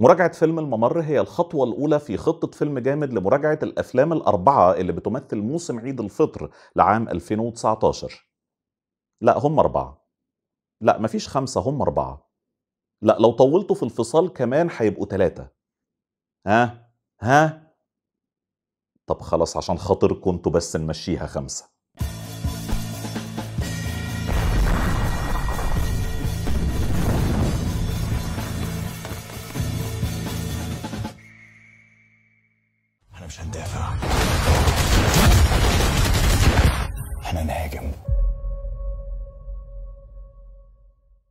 مراجعة فيلم الممر هي الخطوة الأولى في خطة فيلم جامد لمراجعة الأفلام الأربعة اللي بتمثل موسم عيد الفطر لعام 2019 لا هم أربعة لا مفيش خمسة هم أربعة لا لو طولتوا في الفصال كمان هيبقوا ثلاثة ها ها طب خلاص عشان خاطركم كنتوا بس نمشيها خمسة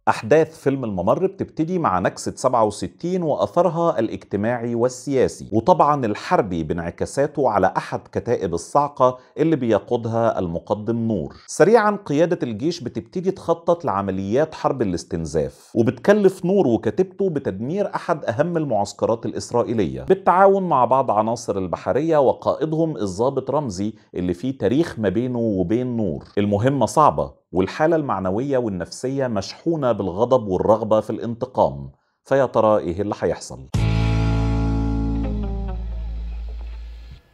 أحداث فيلم الممر بتبتدي مع نكسة 67 وأثرها الاجتماعي والسياسي وطبعا الحربي بانعكاساته على أحد كتائب الصعقة اللي بيقودها المقدم نور سريعا قيادة الجيش بتبتدي تخطط لعمليات حرب الاستنزاف وبتكلف نور وكتيبته بتدمير أحد أهم المعسكرات الإسرائيلية بالتعاون مع بعض عناصر البحرية وقائدهم الضابط رمزي اللي فيه تاريخ ما بينه وبين نور المهمة صعبة والحالة المعنوية والنفسية مشحونة بالغضب والرغبة في الانتقام فيا ترى ايه اللي هيحصل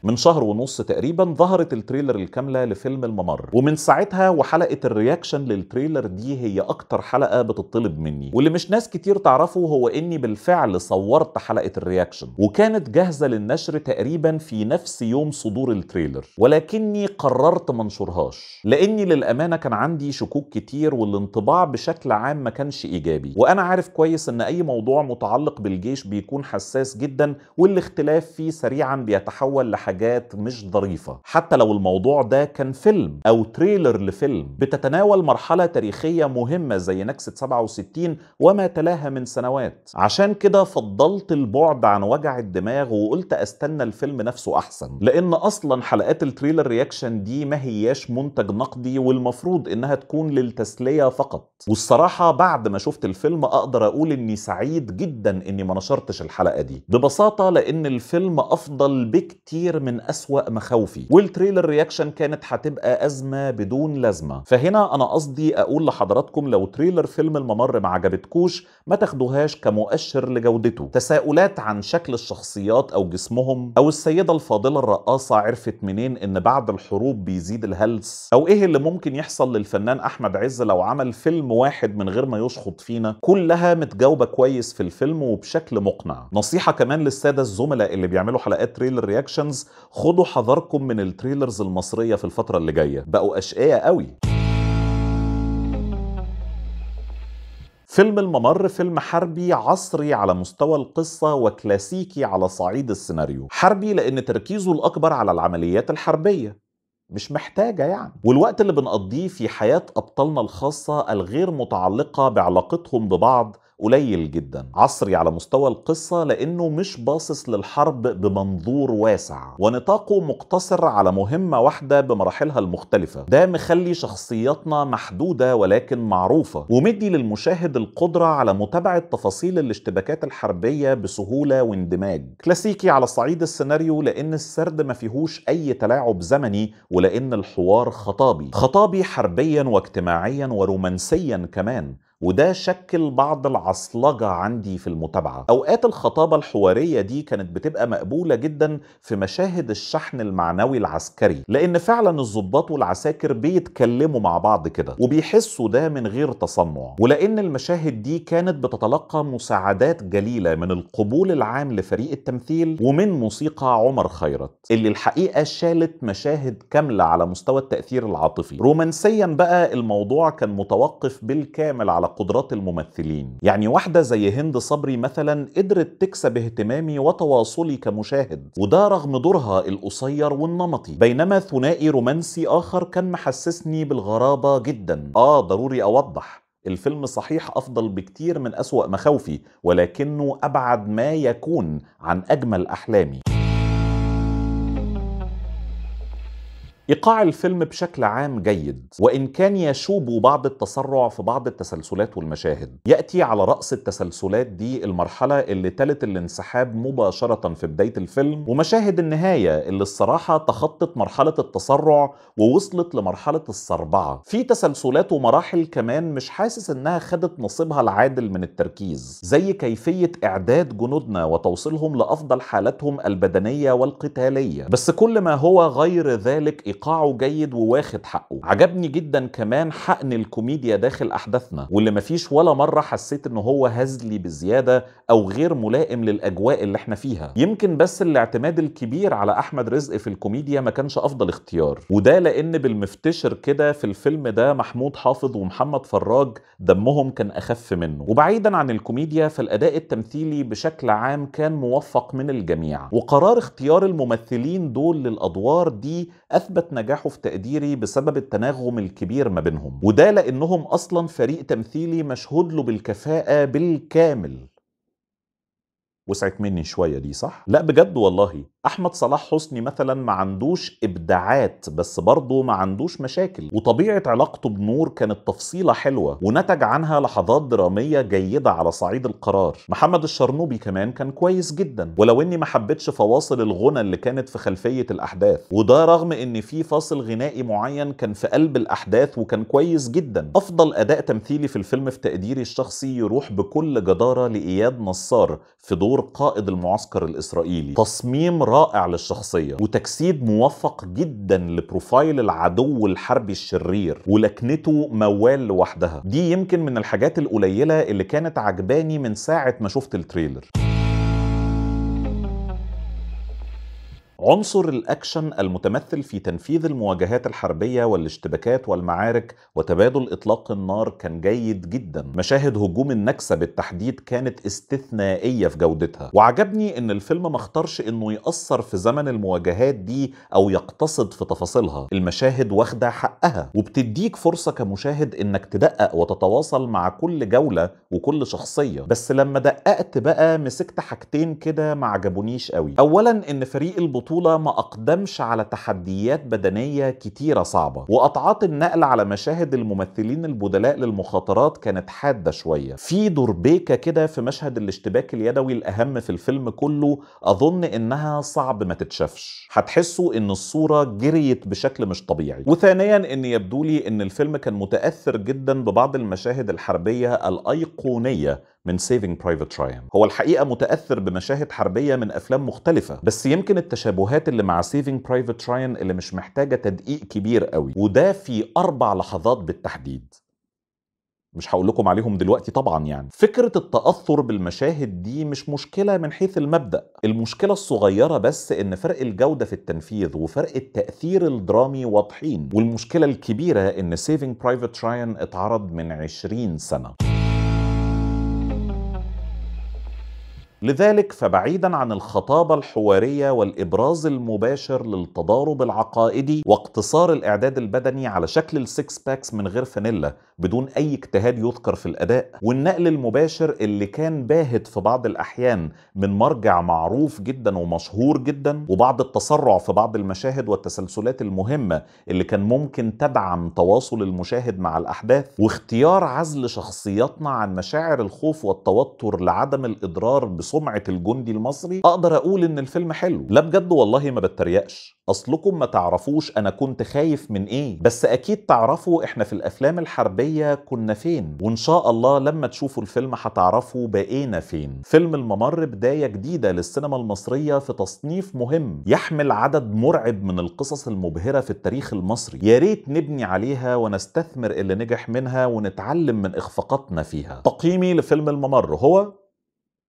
من شهر ونص تقريبا ظهرت التريلر الكامله لفيلم الممر ومن ساعتها وحلقه الرياكشن للتريلر دي هي اكتر حلقه بتطلب مني واللي مش ناس كتير تعرفه هو اني بالفعل صورت حلقه الرياكشن وكانت جاهزه للنشر تقريبا في نفس يوم صدور التريلر ولكني قررت ما انشرهاش لاني للامانه كان عندي شكوك كتير والانطباع بشكل عام ما كانش ايجابي وانا عارف كويس ان اي موضوع متعلق بالجيش بيكون حساس جدا والاختلاف فيه سريعا بيتحول لحاجه حاجات مش ظريفه حتى لو الموضوع ده كان فيلم او تريلر لفيلم بتتناول مرحله تاريخيه مهمه زي نكسه 67 وما تلاها من سنوات عشان كده فضلت البعد عن وجع الدماغ وقلت استنى الفيلم نفسه احسن لان اصلا حلقات التريلر رياكشن دي ما هياش منتج نقدي والمفروض انها تكون للتسليه فقط والصراحه بعد ما شفت الفيلم اقدر اقول اني سعيد جدا اني ما نشرتش الحلقه دي ببساطه لان الفيلم افضل بكتير من أسوأ مخاوفي والتريلر رياكشن كانت هتبقى أزمة بدون لازمة فهنا أنا قصدي أقول لحضراتكم لو تريلر فيلم الممر ما عجبتكوش ما تاخدوهاش كمؤشر لجودته تساؤلات عن شكل الشخصيات أو جسمهم أو السيدة الفاضلة الرقاصة عرفت منين إن بعد الحروب بيزيد الهلس أو إيه اللي ممكن يحصل للفنان أحمد عز لو عمل فيلم واحد من غير ما يشخط فينا كلها متجاوبة كويس في الفيلم وبشكل مقنع نصيحة كمان للسادة الزملاء اللي بيعملوا حلقات تريلر رياكشنز خدوا حذركم من التريلرز المصرية في الفترة اللي جاية بقوا أشقية قوي فيلم الممر فيلم حربي عصري على مستوى القصة وكلاسيكي على صعيد السيناريو حربي لأن تركيزه الأكبر على العمليات الحربية مش محتاجة يعني والوقت اللي بنقضيه في حياة أبطالنا الخاصة الغير متعلقة بعلاقتهم ببعض قليل جدا عصري على مستوى القصة لأنه مش باصص للحرب بمنظور واسع ونطاقه مقتصر على مهمة واحدة بمراحلها المختلفة ده مخلي شخصياتنا محدودة ولكن معروفة ومدي للمشاهد القدرة على متابعة تفاصيل الاشتباكات الحربية بسهولة واندماج كلاسيكي على صعيد السيناريو لأن السرد ما فيهوش أي تلاعب زمني ولأن الحوار خطابي خطابي حربيا واجتماعيا ورومانسيا كمان وده شكل بعض العصلجة عندي في المتابعة أوقات الخطابة الحوارية دي كانت بتبقى مقبولة جدا في مشاهد الشحن المعنوي العسكري لأن فعلا الضباط والعساكر بيتكلموا مع بعض كده وبيحسوا ده من غير تصنع ولأن المشاهد دي كانت بتتلقى مساعدات جليلة من القبول العام لفريق التمثيل ومن موسيقى عمر خيرت اللي الحقيقة شالت مشاهد كاملة على مستوى التأثير العاطفي رومانسيا بقى الموضوع كان متوقف بالكامل على قدرات الممثلين يعني واحدة زي هند صبري مثلا قدرت تكسب اهتمامي وتواصلي كمشاهد وده رغم دورها القصير والنمطي بينما ثنائي رومانسي آخر كان محسسني بالغرابة جدا آه ضروري أوضح الفيلم صحيح أفضل بكتير من أسوأ مخاوفي ولكنه أبعد ما يكون عن أجمل أحلامي ايقاع الفيلم بشكل عام جيد وان كان يشوب بعض التسرع في بعض التسلسلات والمشاهد ياتي على راس التسلسلات دي المرحله اللي تلت الانسحاب مباشره في بدايه الفيلم ومشاهد النهايه اللي الصراحه تخطت مرحله التسرع ووصلت لمرحله السربعه في تسلسلات ومراحل كمان مش حاسس انها خدت نصيبها العادل من التركيز زي كيفيه اعداد جنودنا وتوصيلهم لافضل حالاتهم البدنيه والقتاليه بس كل ما هو غير ذلك ايقاعه جيد وواخد حقه عجبني جدا كمان حقن الكوميديا داخل احداثنا واللي مفيش ولا مره حسيت ان هو هزلي بزياده او غير ملائم للاجواء اللي احنا فيها يمكن بس الاعتماد الكبير على احمد رزق في الكوميديا ما كانش افضل اختيار وده لان بالمفتشر كده في الفيلم ده محمود حافظ ومحمد فراج دمهم كان اخف منه وبعيدا عن الكوميديا فالاداء التمثيلي بشكل عام كان موفق من الجميع وقرار اختيار الممثلين دول للادوار دي اثبت نسبة نجاحه في تقديري بسبب التناغم الكبير ما بينهم وده لأنهم أصلا فريق تمثيلي مشهود له بالكفاءة بالكامل وسعت مني شويه دي صح لا بجد والله احمد صلاح حسني مثلا ما عندوش ابداعات بس برضه ما عندوش مشاكل وطبيعه علاقته بنور كانت تفصيله حلوه ونتج عنها لحظات دراميه جيده على صعيد القرار محمد الشرنوبي كمان كان كويس جدا ولو اني ما حبيتش فواصل الغنى اللي كانت في خلفيه الاحداث وده رغم ان في فاصل غنائي معين كان في قلب الاحداث وكان كويس جدا افضل اداء تمثيلي في الفيلم في تقديري الشخصي يروح بكل جداره لاياد نصار في دور دور قائد المعسكر الإسرائيلي تصميم رائع للشخصية وتجسيد موفق جدا لبروفايل العدو الحربي الشرير ولكنته موال لوحدها دي يمكن من الحاجات القليلة اللي كانت عجباني من ساعة ما شفت التريلر عنصر الأكشن المتمثل في تنفيذ المواجهات الحربية والاشتباكات والمعارك وتبادل إطلاق النار كان جيد جدا مشاهد هجوم النكسة بالتحديد كانت استثنائية في جودتها وعجبني ان الفيلم ما اختارش انه يأثر في زمن المواجهات دي او يقتصد في تفاصيلها المشاهد واخدة حقها وبتديك فرصة كمشاهد انك تدقق وتتواصل مع كل جولة وكل شخصية بس لما دققت بقى مسكت حاجتين كده ما عجبونيش قوي اولا ان فريق البطولة البطولة ما أقدمش على تحديات بدنية كتيرة صعبة وقطعات النقل على مشاهد الممثلين البدلاء للمخاطرات كانت حادة شوية في دربيكة كده في مشهد الاشتباك اليدوي الأهم في الفيلم كله أظن إنها صعب ما تتشافش هتحسوا إن الصورة جريت بشكل مش طبيعي وثانيا إن يبدو لي إن الفيلم كان متأثر جدا ببعض المشاهد الحربية الأيقونية من سيفينج برايفت رايان هو الحقيقه متاثر بمشاهد حربيه من افلام مختلفه بس يمكن التشابهات اللي مع سيفينج برايفت رايان اللي مش محتاجه تدقيق كبير قوي وده في اربع لحظات بالتحديد مش هقول لكم عليهم دلوقتي طبعا يعني فكرة التأثر بالمشاهد دي مش مشكلة من حيث المبدأ المشكلة الصغيرة بس ان فرق الجودة في التنفيذ وفرق التأثير الدرامي واضحين والمشكلة الكبيرة ان سيفينج برايفت Ryan اتعرض من 20 سنة لذلك فبعيدا عن الخطابة الحوارية والإبراز المباشر للتضارب العقائدي واقتصار الإعداد البدني على شكل السكس باكس من غير فانيلا بدون أي اجتهاد يذكر في الأداء والنقل المباشر اللي كان باهت في بعض الأحيان من مرجع معروف جدا ومشهور جدا وبعض التسرع في بعض المشاهد والتسلسلات المهمة اللي كان ممكن تدعم تواصل المشاهد مع الأحداث واختيار عزل شخصياتنا عن مشاعر الخوف والتوتر لعدم الإضرار بصورة سمعه الجندي المصري اقدر اقول ان الفيلم حلو لا بجد والله ما بتريقش اصلكم ما تعرفوش انا كنت خايف من ايه بس اكيد تعرفوا احنا في الافلام الحربيه كنا فين وان شاء الله لما تشوفوا الفيلم هتعرفوا بقينا فين فيلم الممر بدايه جديده للسينما المصريه في تصنيف مهم يحمل عدد مرعب من القصص المبهره في التاريخ المصري يا ريت نبني عليها ونستثمر اللي نجح منها ونتعلم من اخفاقاتنا فيها تقييمي لفيلم الممر هو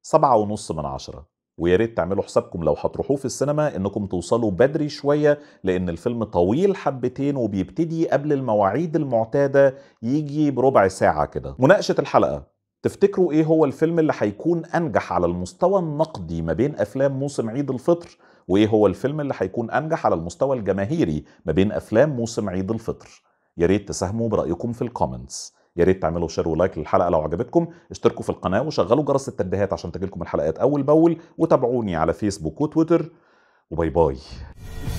سبعة ونص من عشرة ويا ريت تعملوا حسابكم لو هتروحوه في السينما انكم توصلوا بدري شويه لان الفيلم طويل حبتين وبيبتدي قبل المواعيد المعتاده يجي بربع ساعه كده. مناقشه الحلقه تفتكروا ايه هو الفيلم اللي هيكون انجح على المستوى النقدي ما بين افلام موسم عيد الفطر وايه هو الفيلم اللي هيكون انجح على المستوى الجماهيري ما بين افلام موسم عيد الفطر؟ يا ريت تساهموا برايكم في الكومنتس. يا ريت تعملوا شير ولايك للحلقه لو عجبتكم اشتركوا في القناه وشغلوا جرس التنبيهات عشان تجيلكم الحلقات اول باول وتابعوني على فيسبوك وتويتر وباي باي